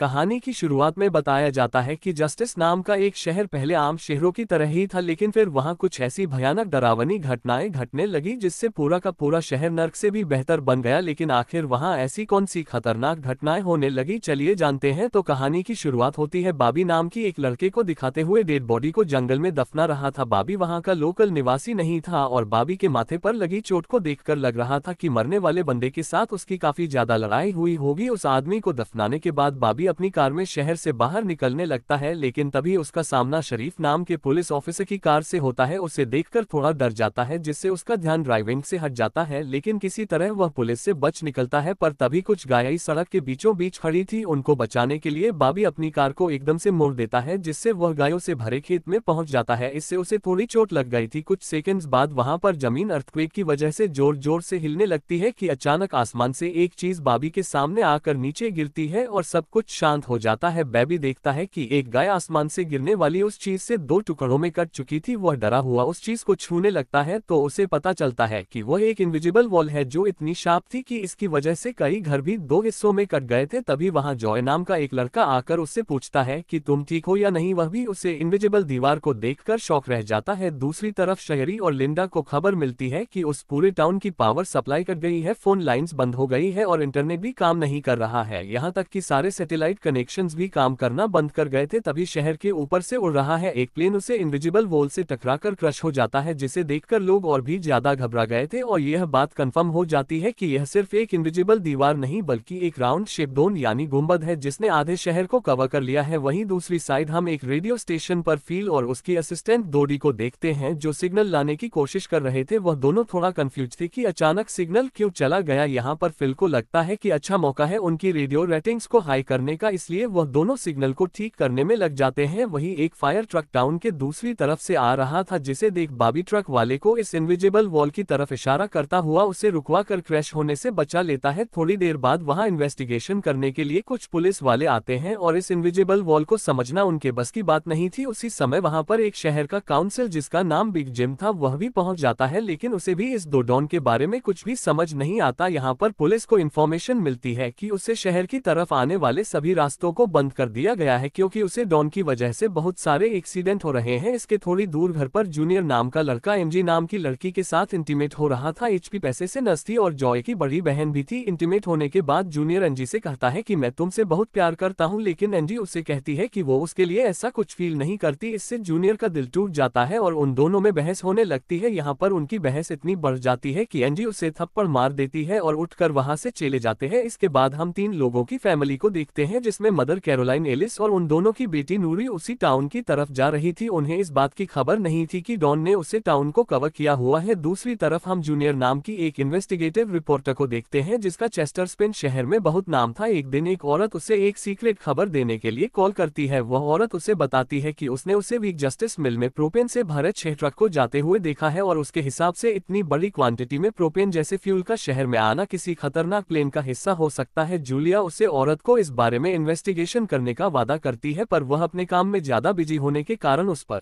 कहानी की शुरुआत में बताया जाता है कि जस्टिस नाम का एक शहर पहले आम शहरों की तरह ही था लेकिन फिर वहां कुछ ऐसी भयानक डरावनी घटनाएं घटने लगी जिससे पूरा का पूरा शहर नर्क से भी बेहतर बन गया लेकिन आखिर वहां ऐसी कौन सी खतरनाक घटनाएं होने लगी चलिए जानते हैं तो कहानी की शुरुआत होती है बाबी नाम की एक लड़के को दिखाते हुए डेड बॉडी को जंगल में दफना रहा था बाबी वहाँ का लोकल निवासी नहीं था और बाबी के माथे पर लगी चोट को देख लग रहा था की मरने वाले बंदे के साथ उसकी काफी ज्यादा लड़ाई हुई होगी उस आदमी को दफनाने के बाद बाबी भी अपनी कार में शहर से बाहर निकलने लगता है लेकिन तभी उसका सामना शरीफ नाम के पुलिस ऑफिसर की कार से होता है उसे देखकर थोड़ा डर जाता है जिससे उसका ध्यान ड्राइविंग से हट जाता है लेकिन किसी तरह वह पुलिस से बच निकलता है पर तभी कुछ गायी सड़क के बीचों बीच खड़ी थी उनको बचाने के लिए बाबी अपनी कार को एकदम से मोड़ देता है जिससे वह गायों से भरे खेत में पहुंच जाता है इससे उसे थोड़ी चोट लग गई थी कुछ सेकंड्स बाद वहां पर जमीन अर्थक्वेक की वजह से जोर जोर से हिलने लगती है कि अचानक आसमान से एक चीज बाबी के सामने आकर नीचे गिरती है और सब कुछ शांत हो जाता है बेबी देखता है कि एक गाय आसमान से गिरने वाली उस चीज से दो टुकड़ों में कट चुकी थी वह डरा हुआ उस चीज को छूने लगता है तो उसे पता चलता है कि वह एक इनविजिबल वॉल है जो इतनी शार्प थी कि इसकी वजह से कई घर भी दो हिस्सों में कट गए थे तभी वहां जॉय नाम का एक लड़का आकर उससे पूछता है की तुम ठीक हो या नहीं वह भी उसे इनविजिबल दीवार को देख शौक रह जाता है दूसरी तरफ शहरी और लिंडा को खबर मिलती है की उस पूरे टाउन की पावर सप्लाई कट गई है फोन लाइन्स बंद हो गई है और इंटरनेट भी काम नहीं कर रहा है यहाँ तक की सारे सेटेलाइट सैटेलाइट कनेक्शंस भी काम करना बंद कर गए थे तभी शहर के ऊपर से उड़ रहा है एक प्लेन उसे इनविजिबल वॉल से टकराकर क्रश हो जाता है जिसे देखकर लोग और भी ज्यादा घबरा गए थे और यह बात कंफर्म हो जाती है कि यह सिर्फ एक इनविजिबल दीवार नहीं बल्कि एक राउंड शेपडोन यानी गुम्बद है जिसने आधे शहर को कवर कर लिया है वही दूसरी साइड हम एक रेडियो स्टेशन पर फील और उसकी असिस्टेंट दोडी को देखते हैं जो सिग्नल लाने की कोशिश कर रहे थे वह दोनों थोड़ा कंफ्यूज थे कि अचानक सिग्नल क्यों चला गया यहाँ पर फिल को लगता है कि अच्छा मौका है उनकी रेडियो रेटिंग्स को हाई करने होने का इसलिए वह दोनों सिग्नल को ठीक करने में लग जाते हैं वही एक फायर ट्रक टाउन के दूसरी तरफ से आ रहा था जिसे देख बाबी ट्रक वाले को इस इनविजिबल वॉल की तरफ इशारा करता हुआ उसे रुकवा कर क्रैश होने से बचा लेता है थोड़ी देर बाद वहाँ इन्वेस्टिगेशन करने के लिए कुछ पुलिस वाले आते हैं और इस इनविजिबल वॉल को समझना उनके बस की बात नहीं थी उसी समय वहाँ पर एक शहर का काउंसिल जिसका नाम बिग जिम था वह भी पहुँच जाता है लेकिन उसे भी इस डोडौन के बारे में कुछ भी समझ नहीं आता यहाँ पर पुलिस को इन्फॉर्मेशन मिलती है कि उसे शहर की तरफ आने वाले सभी सभी रास्तों को बंद कर दिया गया है क्योंकि उसे डॉन की वजह से बहुत सारे एक्सीडेंट हो रहे हैं इसके थोड़ी दूर घर पर जूनियर नाम का लड़का एमजी नाम की लड़की के साथ इंटीमेट हो रहा था एचपी पैसे से नस्ती और जॉय की बड़ी बहन भी थी इंटीमेट होने के बाद जूनियर एनजी से कहता है की मैं तुमसे बहुत प्यार करता हूँ लेकिन एनजी उसे कहती है की वो उसके लिए ऐसा कुछ फील नहीं करती इससे जूनियर का दिल टूट जाता है और उन दोनों में बहस होने लगती है यहाँ पर उनकी बहस इतनी बढ़ जाती है की एनजी उसे थप्पड़ मार देती है और उठकर वहाँ से चले जाते हैं इसके बाद हम तीन लोगों की फैमिली को देखते हैं है जिसमें मदर कैरोलाइन एलिस और उन दोनों की बेटी नूरी उसी टाउन की तरफ जा रही थी उन्हें इस बात की खबर नहीं थी कि डॉन ने उसे टाउन को कवर किया हुआ है दूसरी तरफ हम जूनियर नाम की एक इन्वेस्टिगेटिव रिपोर्टर को देखते हैं जिसका चेस्टर स्पिन शहर में बहुत नाम था एक दिन एक औरत उसे एक सीक्रेट खबर देने के लिए कॉल करती है वह औरत उसे बताती है की उसने उसे वीक जस्टिस मिल में प्रोपेन से भरे छह ट्रक को जाते हुए देखा है और उसके हिसाब से इतनी बड़ी क्वांटिटी में प्रोपेन जैसे फ्यूल का शहर में आना किसी खतरनाक प्लेन का हिस्सा हो सकता है जूलिया उसे औरत को इस बारे में में इन्वेस्टिगेशन करने का वादा करती है पर वह अपने काम में ज्यादा बिजी होने के कारण उस पर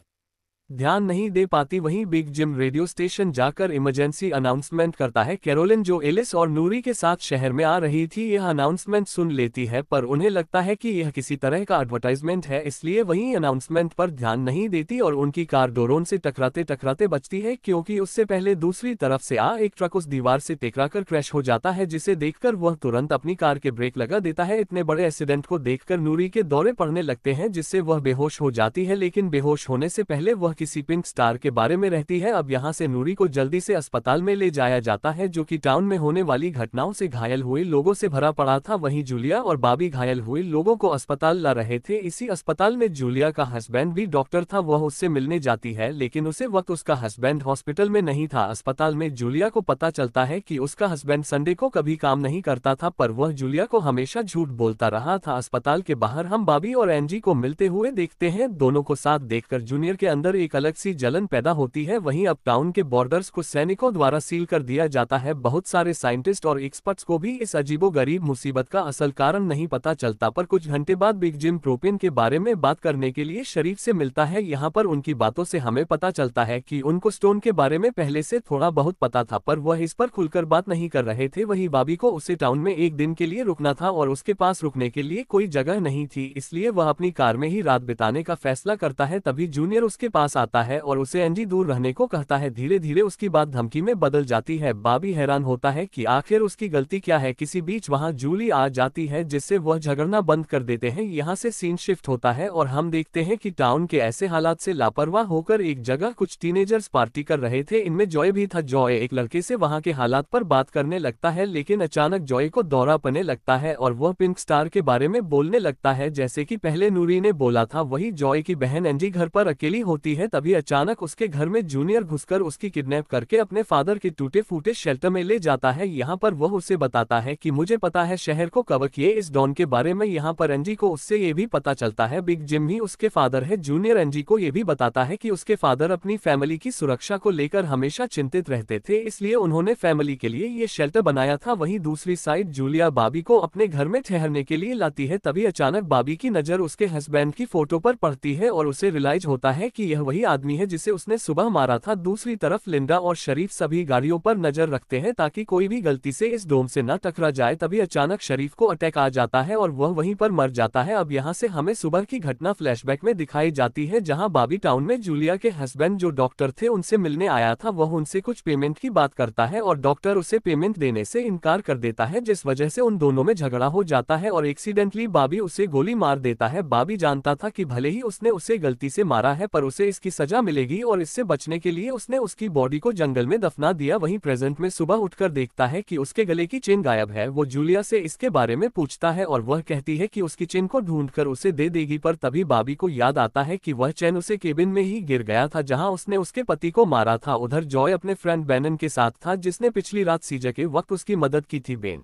ध्यान नहीं दे पाती वहीं बिग जिम रेडियो स्टेशन जाकर इमरजेंसी अनाउंसमेंट करता है कैरोलिन जो एलिस और नूरी के साथ शहर में आ रही थी यह अनाउंसमेंट सुन लेती है पर उन्हें लगता है कि यह किसी तरह का एडवर्टाइजमेंट है इसलिए वहीं अनाउंसमेंट पर ध्यान नहीं देती और उनकी कार डोरोन से टकराते टकराते बचती है क्योंकि उससे पहले दूसरी तरफ से आ एक ट्रक उस दीवार से टेकरा क्रैश हो जाता है जिसे देखकर वह तुरंत अपनी कार के ब्रेक लगा देता है इतने बड़े एक्सीडेंट को देखकर नूरी के दौरे पड़ने लगते हैं जिससे वह बेहोश हो जाती है लेकिन बेहोश होने से पहले वह किसी पिंक स्टार के बारे में रहती है अब यहां से नूरी को जल्दी से अस्पताल में ले जाया जाता है जो कि टाउन में होने वाली घटनाओं से घायल हुए लोगों से भरा पड़ा था वहीं जूलिया और बाबी घायल हुए लोगों को अस्पताल ला रहे थे इसी अस्पताल में जूलिया का हस्बैंड भी डॉक्टर था वह उससे मिलने जाती है लेकिन उसे वक्त उसका हस्बैंड हॉस्पिटल में नहीं था अस्पताल में जूलिया को पता चलता है की उसका हस्बैंड संडे को कभी काम नहीं करता था पर वह जूलिया को हमेशा झूठ बोलता रहा था अस्पताल के बाहर हम बाबी और एनजी को मिलते हुए देखते हैं दोनों को साथ देखकर जूनियर के अंदर एक अलग सी जलन पैदा होती है वहीं अपटाउन के बॉर्डर्स को सैनिकों द्वारा सील कर दिया जाता है बहुत सारे साइंटिस्ट और एक्सपर्ट्स को भी इस गरीब मुसीबत का असल कारण नहीं पता चलता पर कुछ घंटे बाद बिग जिम प्रोपिन के बारे में बात करने के लिए शरीफ से मिलता है यहाँ पर उनकी बातों से हमें पता चलता है की उनको स्टोन के बारे में पहले से थोड़ा बहुत पता था पर वह इस पर खुलकर बात नहीं कर रहे थे वही बाबी को उसे टाउन में एक दिन के लिए रुकना था और उसके पास रुकने के लिए कोई जगह नहीं थी इसलिए वह अपनी कार में ही रात बिताने का फैसला करता है तभी जूनियर उसके पास पास आता है और उसे एंजी दूर रहने को कहता है धीरे धीरे उसकी बात धमकी में बदल जाती है बाबी हैरान होता है कि आखिर उसकी गलती क्या है किसी बीच वहां जूली आ जाती है जिससे वह झगड़ना बंद कर देते हैं यहाँ से सीन शिफ्ट होता है और हम देखते हैं कि टाउन के ऐसे हालात से लापरवाह होकर एक जगह कुछ टीनेजर्स पार्टी कर रहे थे इनमें जॉय भी था जॉय एक लड़के से वहाँ के हालात पर बात करने लगता है लेकिन अचानक जॉय को दौरा पने लगता है और वह पिंक स्टार के बारे में बोलने लगता है जैसे की पहले नूरी ने बोला था वही जॉय की बहन एनजी घर पर अकेली होती है है तभी अचानक उसके घर में जूनियर घुसकर उसकी किडनैप करके अपने फादर के टूटे फूटे शेल्टर में ले जाता है यहाँ पर वह उसे बताता है कि मुझे पता है शहर को कवर किए इस डॉन के बारे में यहाँ पर एनजी को उससे ये भी पता चलता है बिग जिम ही उसके फादर है जूनियर एनजी को ये भी बताता है की उसके फादर अपनी फैमिली की सुरक्षा को लेकर हमेशा चिंतित रहते थे इसलिए उन्होंने फैमिली के लिए ये शेल्टर बनाया था वही दूसरी साइड जूलिया बाबी को अपने घर में ठहरने के लिए लाती है तभी अचानक बाबी की नजर उसके हस्बैंड की फोटो पर पड़ती है और उसे रियलाइज होता है कि यह वही आदमी है जिसे उसने सुबह मारा था दूसरी तरफ लिंडा और शरीफ सभी गाड़ियों पर नजर रखते हैं ताकि कोई भी गलती से इस डोम से न टकरा जाए तभी अचानक शरीफ को अटैक आ जाता है और वह वहीं पर मर जाता है अब यहाँ से हमें सुबह की घटना फ्लैशबैक में दिखाई जाती है जहाँ बाबी टाउन में जूलिया के हस्बैंड जो डॉक्टर थे उनसे मिलने आया था वह उनसे कुछ पेमेंट की बात करता है और डॉक्टर उसे पेमेंट देने से इनकार कर देता है जिस वजह से उन दोनों में झगड़ा हो जाता है और एक्सीडेंटली बाबी उसे गोली मार देता है बाबी जानता था कि भले ही उसने उसे गलती से मारा है पर उसे इस उसकी सजा मिलेगी और इससे बचने के लिए उसने उसकी बॉडी को जंगल में दफना दिया वहीं प्रेजेंट में सुबह उठकर देखता है कि उसके गले की चेन गायब है वो जूलिया से इसके बारे में पूछता है और वह कहती है कि उसकी चेन को ढूंढकर उसे दे देगी पर तभी बाबी को याद आता है कि वह चेन उसे केबिन में ही गिर गया था जहाँ उसने उसके पति को मारा था उधर जॉय अपने फ्रेंड बैनन के साथ था जिसने पिछली रात सीजा के वक्त उसकी मदद की थी बेन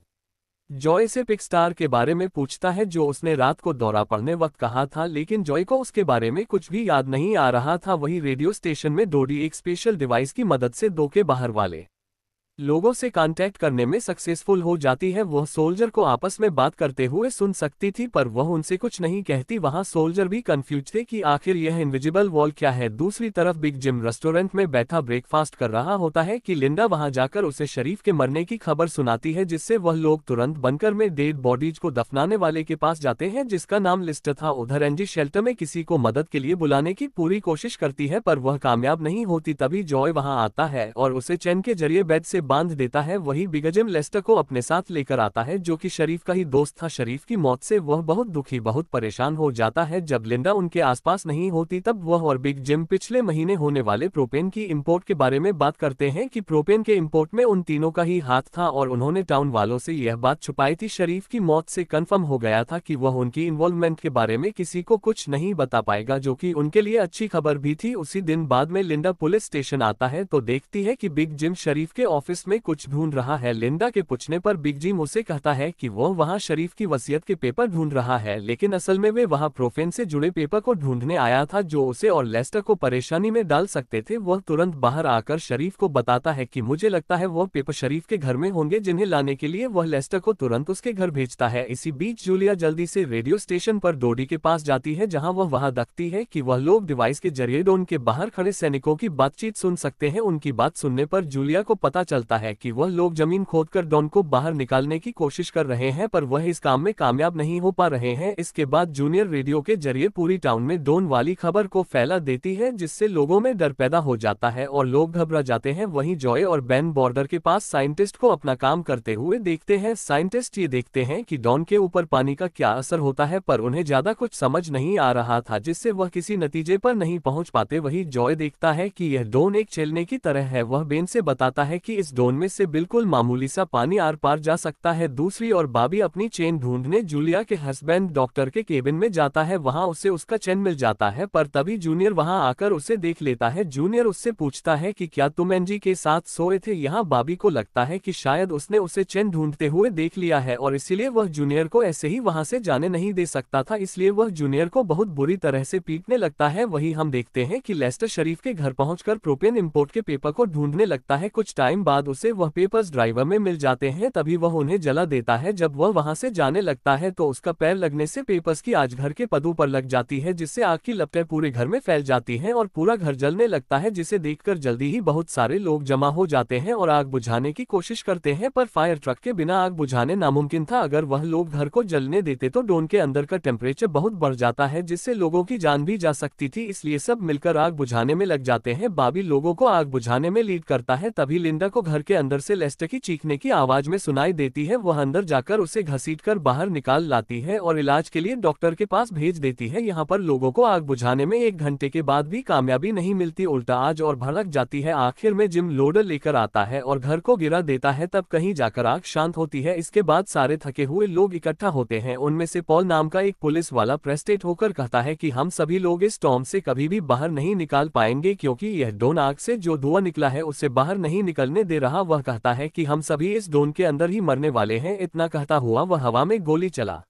जॉय से पिक स्टार के बारे में पूछता है जो उसने रात को दौरा पड़ने वक्त कहा था लेकिन जॉय को उसके बारे में कुछ भी याद नहीं आ रहा था वही रेडियो स्टेशन में डोडी एक स्पेशल डिवाइस की मदद से दो के बाहर वाले लोगों से कांटेक्ट करने में सक्सेसफुल हो जाती है वह सोल्जर को आपस में बात करते हुए सुन सकती थी पर वह उनसे कुछ नहीं कहती वहां सोल्जर भी कंफ्यूज थे कि आखिर यह इनविजिबल वॉल क्या है दूसरी तरफ बिग जिम रेस्टोरेंट में बैठा ब्रेकफास्ट कर रहा होता है कि लिंडा वहां जाकर उसे शरीफ के मरने की खबर सुनाती है जिससे वह लोग तुरंत बनकर में डेड बॉडीज को दफनाने वाले के पास जाते हैं जिसका नाम लिस्ट था उधर एनजी शेल्टर में किसी को मदद के लिए बुलाने की पूरी कोशिश करती है पर वह कामयाब नहीं होती तभी जॉय वहाँ आता है और उसे चैन के जरिए बेड से बांध देता है वही बिगजम लेस्टर को अपने साथ लेकर आता है जो कि शरीफ का ही दोस्त था शरीफ की मौत से वह बहुत दुखी बहुत परेशान हो जाता है जब लिंडा उनके आसपास नहीं होती तब वह और बिग जिम पिछले महीने होने वाले प्रोपेन की इम्पोर्ट के बारे में बात करते हैं कि प्रोपेन के इम्पोर्ट में उन तीनों का ही हाथ था और उन्होंने टाउन वालों से यह बात छुपाई थी शरीफ की मौत से कन्फर्म हो गया था कि वह उनकी इन्वॉल्वमेंट के बारे में किसी को कुछ नहीं बता पाएगा जो कि उनके लिए अच्छी खबर भी थी उसी दिन बाद में लिंडा पुलिस स्टेशन आता है तो देखती है कि बिग जिम शरीफ के ऑफिस ऑफिस में कुछ ढूंढ रहा है लिंडा के पूछने पर बिग जिम उसे कहता है कि वह वहां शरीफ की वसीयत के पेपर ढूंढ रहा है लेकिन असल में वे वहां प्रोफेन से जुड़े पेपर को ढूंढने आया था जो उसे और लेस्टर को परेशानी में डाल सकते थे वह तुरंत बाहर आकर शरीफ को बताता है कि मुझे लगता है वह पेपर शरीफ के घर में होंगे जिन्हें लाने के लिए वह लेस्टर को तुरंत उसके घर भेजता है इसी बीच जूलिया जल्दी से रेडियो स्टेशन पर डोडी के पास जाती है जहाँ वह वहां दखती है की वह लोग डिवाइस के जरिए डोन के बाहर खड़े सैनिकों की बातचीत सुन सकते हैं उनकी बात सुनने पर जूलिया को पता चलता चलता है कि वह लोग जमीन खोदकर डॉन को बाहर निकालने की कोशिश कर रहे हैं पर वह इस काम में कामयाब नहीं हो पा रहे हैं इसके बाद जूनियर रेडियो के जरिए पूरी टाउन में डोन वाली खबर को फैला देती है जिससे लोगों में डर पैदा हो जाता है और लोग घबरा जाते हैं वही जॉय और बैन बॉर्डर के पास साइंटिस्ट को अपना काम करते हुए देखते हैं साइंटिस्ट ये देखते हैं की डॉन के ऊपर पानी का क्या असर होता है पर उन्हें ज्यादा कुछ समझ नहीं आ रहा था जिससे वह किसी नतीजे पर नहीं पहुंच पाते वही जॉय देखता है कि यह डोन एक चेलने की तरह है वह बेन से बताता है कि इस इस डोन में से बिल्कुल मामूली सा पानी आर पार जा सकता है दूसरी और बाबी अपनी चेन ढूंढने जूलिया के हस्बैंड डॉक्टर के केबिन में जाता है वहां उसे उसका चेन मिल जाता है पर तभी जूनियर वहां आकर उसे देख लेता है जूनियर उससे पूछता है कि क्या तुम एनजी के साथ सोए थे यहाँ बाबी को लगता है कि शायद उसने उसे चेन ढूंढते हुए देख लिया है और इसीलिए वह जूनियर को ऐसे ही वहाँ से जाने नहीं दे सकता था इसलिए वह जूनियर को बहुत बुरी तरह से पीटने लगता है वही हम देखते हैं कि लेस्टर शरीफ के घर पहुंचकर प्रोपेन इंपोर्ट के पेपर को ढूंढने लगता है कुछ टाइम बाद बाद उसे वह पेपर्स ड्राइवर में मिल जाते हैं तभी वह उन्हें जला देता है जब वह वहां से जाने लगता है तो उसका पैर लगने से पेपर्स की आज घर के पदों पर लग जाती है जिससे आग की लपटें पूरे घर में फैल जाती हैं और पूरा घर जलने लगता है जिसे देखकर जल्दी ही बहुत सारे लोग जमा हो जाते हैं और आग बुझाने की कोशिश करते हैं पर फायर ट्रक के बिना आग बुझाने नामुमकिन था अगर वह लोग घर को जलने देते तो डोन के अंदर का टेम्परेचर बहुत बढ़ जाता है जिससे लोगों की जान भी जा सकती थी इसलिए सब मिलकर आग बुझाने में लग जाते हैं बाबी लोगों को आग बुझाने में लीड करता है तभी लिंडा को घर के अंदर से लेस्टर की चीखने की आवाज में सुनाई देती है वह अंदर जाकर उसे घसीटकर बाहर निकाल लाती है और इलाज के लिए डॉक्टर के पास भेज देती है यहाँ पर लोगों को आग बुझाने में एक घंटे के बाद भी कामयाबी नहीं मिलती उल्टा आज और भड़क जाती है आखिर में जिम लोडर लेकर आता है और घर को गिरा देता है तब कहीं जाकर आग शांत होती है इसके बाद सारे थके हुए लोग इकट्ठा होते हैं उनमें से पॉल नाम का एक पुलिस वाला प्रेस्टेट होकर कहता है की हम सभी लोग इस टॉम से कभी भी बाहर नहीं निकाल पाएंगे क्योंकि यह डोन आग से जो धुआं निकला है उसे बाहर नहीं निकलने दे रहा वह कहता है कि हम सभी इस डोन के अंदर ही मरने वाले हैं इतना कहता हुआ वह हवा में गोली चला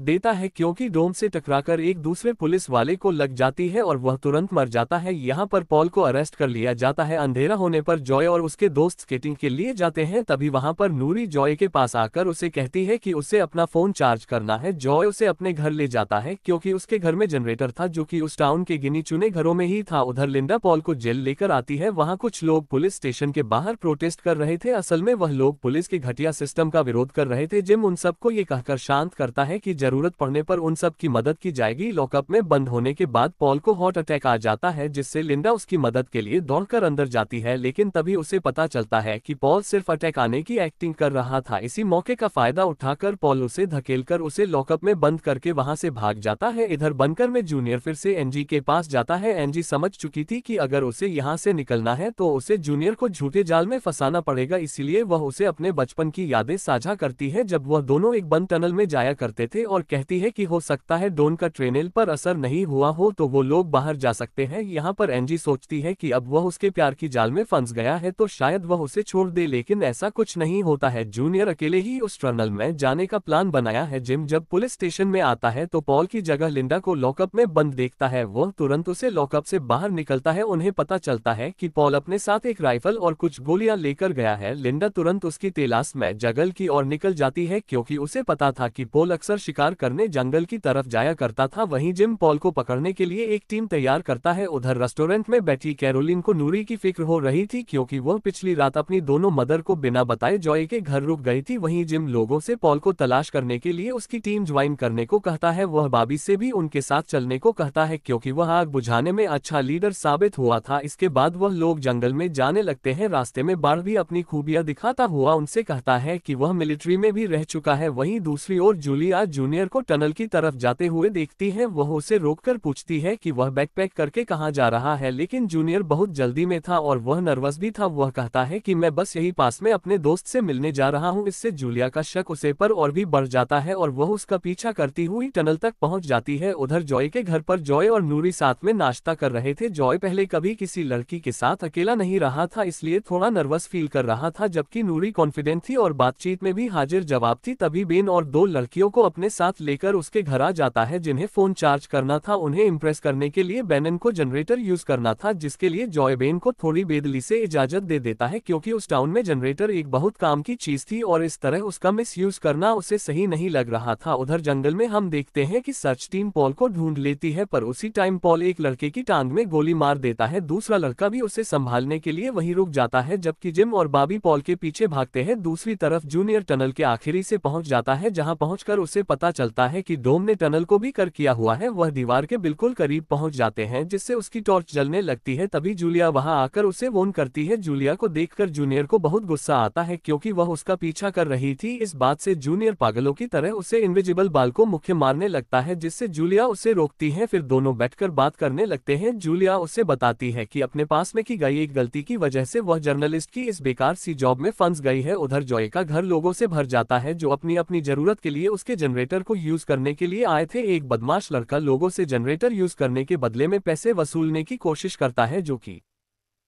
देता है क्योंकि डोम से टकराकर एक दूसरे पुलिस वाले को लग जाती है और वह तुरंत मर जाता है यहाँ पर पॉल को अरेस्ट कर लिया जाता है अंधेरा होने पर जॉय और उसके दोस्त स्केटिंग के लिए जाते हैं तभी वहाँ पर नूरी जॉय के पास आकर उसे कहती है कि उसे अपना फोन चार्ज करना है जॉय उसे अपने घर ले जाता है क्योंकि उसके घर में जनरेटर था जो की उस टाउन के गिनी चुने घरों में ही था उधर लिंडा पॉल को जेल लेकर आती है वहाँ कुछ लोग पुलिस स्टेशन के बाहर प्रोटेस्ट कर रहे थे असल में वह लोग पुलिस के घटिया सिस्टम का विरोध कर रहे थे जिम उन सबको ये कहकर शांत करता है की जरूरत पड़ने पर उन सब की मदद की जाएगी लॉकअप में बंद होने के बाद पॉल को हॉट अटैक आ जाता है जिससे लिंडा उसकी मदद के लिए दौड़कर अंदर जाती है लेकिन तभी उसे पता चलता है कि पॉल सिर्फ अटैक आने की एक्टिंग कर रहा था इसी मौके का फायदा उठाकर पॉल उसे धकेल उसे लॉकअप में बंद करके वहाँ से भाग जाता है इधर बनकर में जूनियर फिर से एनजी के पास जाता है एनजी समझ चुकी थी की अगर उसे यहाँ से निकलना है तो उसे जूनियर को झूठे जाल में फंसाना पड़ेगा इसीलिए वह उसे अपने बचपन की यादें साझा करती है जब वह दोनों एक बंद टनल में जाया करते थे और और कहती है कि हो सकता है डोन का ट्रेनिल पर असर नहीं हुआ हो तो वो लोग बाहर जा सकते हैं यहाँ पर एनजी सोचती है कि अब वह उसके प्यार की जाल में फंस गया है तो शायद वह उसे छोड़ दे लेकिन ऐसा कुछ नहीं होता है जूनियर अकेले ही उस टनल में जाने का प्लान बनाया है जिम जब पुलिस स्टेशन में आता है तो पॉल की जगह लिंडा को लॉकअप में बंद देखता है वह तुरंत उसे लॉकअप से बाहर निकलता है उन्हें पता चलता है की पॉल अपने साथ एक राइफल और कुछ गोलियां लेकर गया है लिंडा तुरंत उसकी तेलास में जगल की ओर निकल जाती है क्योंकि उसे पता था की पोल अक्सर शिकार शिकार करने जंगल की तरफ जाया करता था वहीं जिम पॉल को पकड़ने के लिए एक टीम तैयार करता है उधर रेस्टोरेंट में बैठी कैरोलिन को नूरी की फिक्र हो रही थी क्योंकि वह पिछली रात अपनी दोनों मदर को बिना बताए जॉय के घर रुक गई थी वहीं जिम लोगों से पॉल को तलाश करने के लिए उसकी टीम ज्वाइन करने को कहता है वह बाबी से भी उनके साथ चलने को कहता है क्योंकि वह आग बुझाने में अच्छा लीडर साबित हुआ था इसके बाद वह लोग जंगल में जाने लगते हैं रास्ते में बाढ़ भी अपनी खूबियां दिखाता हुआ उनसे कहता है कि वह मिलिट्री में भी रह चुका है वहीं दूसरी ओर जूलिया जून जूनियर को टनल की तरफ जाते हुए देखती है वह उसे रोककर पूछती है कि वह बैकपैक करके कहाँ जा रहा है लेकिन जूनियर बहुत जल्दी में था और वह नर्वस भी था वह कहता है कि मैं बस यही पास में अपने दोस्त से मिलने जा रहा हूँ इससे जूलिया का शक उसे पर और भी बढ़ जाता है और वह उसका पीछा करती हुई टनल तक पहुँच जाती है उधर जॉय के घर पर जॉय और नूरी साथ में नाश्ता कर रहे थे जॉय पहले कभी किसी लड़की के साथ अकेला नहीं रहा था इसलिए थोड़ा नर्वस फील कर रहा था जबकि नूरी कॉन्फिडेंट थी और बातचीत में भी हाजिर जवाब थी तभी बेन और दो लड़कियों को अपने साथ लेकर उसके घर आ जाता है जिन्हें फोन चार्ज करना था उन्हें इम्प्रेस करने के लिए बैनन को जनरेटर यूज करना था जिसके लिए जॉयबेन को थोड़ी बेदली से इजाजत दे देता है क्योंकि उस टाउन में जनरेटर एक बहुत काम की चीज थी और इस तरह उसका मिस यूज करना उसे सही नहीं लग रहा था उधर जंगल में हम देखते हैं की सर्च टीम पॉल को ढूंढ लेती है पर उसी टाइम पॉल एक लड़के की टांग में गोली मार देता है दूसरा लड़का भी उसे संभालने के लिए वही रुक जाता है जबकि जिम और बाबी पॉल के पीछे भागते हैं दूसरी तरफ जूनियर टनल के आखिरी से पहुंच जाता है जहां पहुंचकर उसे पता पता चलता है कि डोम ने टनल को भी कर किया हुआ है वह दीवार के बिल्कुल करीब पहुंच जाते हैं जिससे उसकी टॉर्च जलने लगती है तभी जूलिया वहां आकर उसे वोन करती है जूलिया को देखकर जूनियर को बहुत गुस्सा आता है क्योंकि वह उसका पीछा कर रही थी इस बात से जूनियर पागलों की तरह उसे इनविजिबल बाल को मुख्य मारने लगता है जिससे जूलिया उसे रोकती है फिर दोनों बैठकर बात करने लगते हैं जूलिया उसे बताती है कि अपने पास में की गई एक गलती की वजह से वह जर्नलिस्ट की इस बेकार सी जॉब में फंस गई है उधर जॉय का घर लोगों से भर जाता है जो अपनी अपनी जरूरत के लिए उसके जनरेटर जनरेटर को यूज करने के लिए आए थे एक बदमाश लड़का लोगों से जनरेटर यूज करने के बदले में पैसे वसूलने की कोशिश करता है जो कि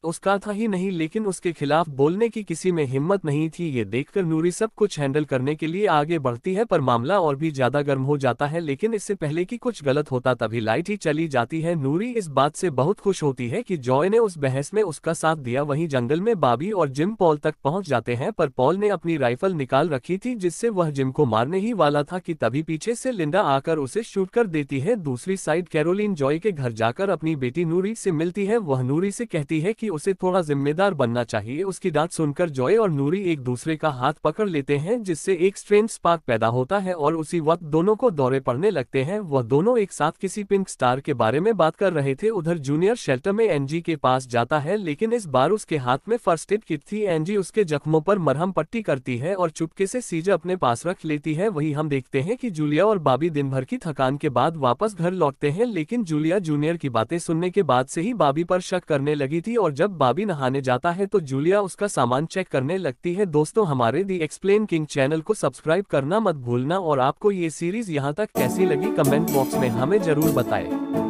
उसका था ही नहीं लेकिन उसके खिलाफ बोलने की किसी में हिम्मत नहीं थी ये देखकर नूरी सब कुछ हैंडल करने के लिए आगे बढ़ती है पर मामला और भी ज्यादा गर्म हो जाता है लेकिन इससे पहले कि कुछ गलत होता तभी लाइट ही चली जाती है नूरी इस बात से बहुत खुश होती है कि जॉय ने उस बहस में उसका साथ दिया वहीं जंगल में बाबी और जिम पॉल तक पहुँच जाते हैं पर पॉल ने अपनी राइफल निकाल रखी थी जिससे वह जिम को मारने ही वाला था कि तभी पीछे से लिंडा आकर उसे शूट कर देती है दूसरी साइड कैरोलिन जॉय के घर जाकर अपनी बेटी नूरी से मिलती है वह नूरी से कहती है कि उसे थोड़ा जिम्मेदार बनना चाहिए उसकी डांत सुनकर जॉय और नूरी एक दूसरे का हाथ पकड़ लेते हैं जिससे एक स्ट्रेंज स्पार्क पैदा होता है और उसी वक्त दोनों को दौरे पड़ने लगते हैं वह दोनों एक साथ किसी पिंक स्टार के बारे में बात कर रहे थे उधर जूनियर शेल्टर में एनजी के पास जाता है लेकिन इस बार उसके हाथ में फर्स्ट एड किट थी एनजी उसके जख्मों पर मरहम पट्टी करती है और चुपके से सीजा अपने पास रख लेती है वही हम देखते हैं कि जूलिया और बाबी दिन भर की थकान के बाद वापस घर लौटते हैं लेकिन जूलिया जूनियर की बातें सुनने के बाद से ही बाबी पर शक करने लगी थी और जब बाबी नहाने जाता है तो जूलिया उसका सामान चेक करने लगती है दोस्तों हमारे दी एक्सप्लेन किंग चैनल को सब्सक्राइब करना मत भूलना और आपको ये सीरीज यहाँ तक कैसी लगी कमेंट बॉक्स में हमें जरूर बताएं।